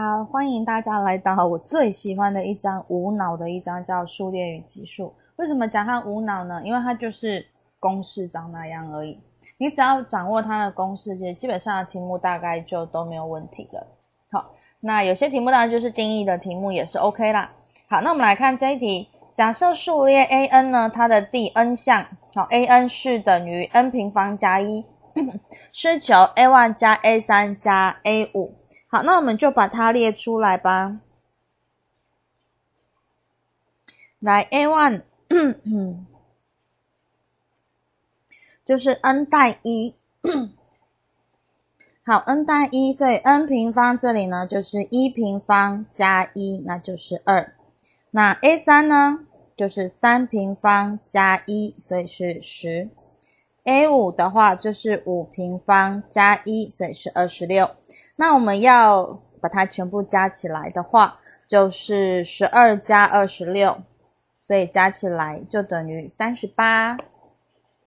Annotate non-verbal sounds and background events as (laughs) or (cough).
好，欢迎大家来到我最喜欢的一张无脑的一张，叫数列与级数。为什么讲它无脑呢？因为它就是公式长那样而已。你只要掌握它的公式，其实基本上的题目大概就都没有问题了。好，那有些题目当然就是定义的题目也是 OK 啦。好，那我们来看这一题，假设数列 a n 呢，它的第 n 项，好，a n 是等于 n 平方加一。是 (laughs) 求 a one 加 a 3加 a 5。好，那我们就把它列出来吧。来，a one (clears throat) 就是 n 带一，(clears throat) 好，n 带一，所以 n 平方这里呢就是一平方加一，那就是二。那 a 3呢就是三平方加一，所以是十。a 五的话就是五平方加一，所以是二十六。那我们要把它全部加起来的话，就是十二加二十六，所以加起来就等于三十八。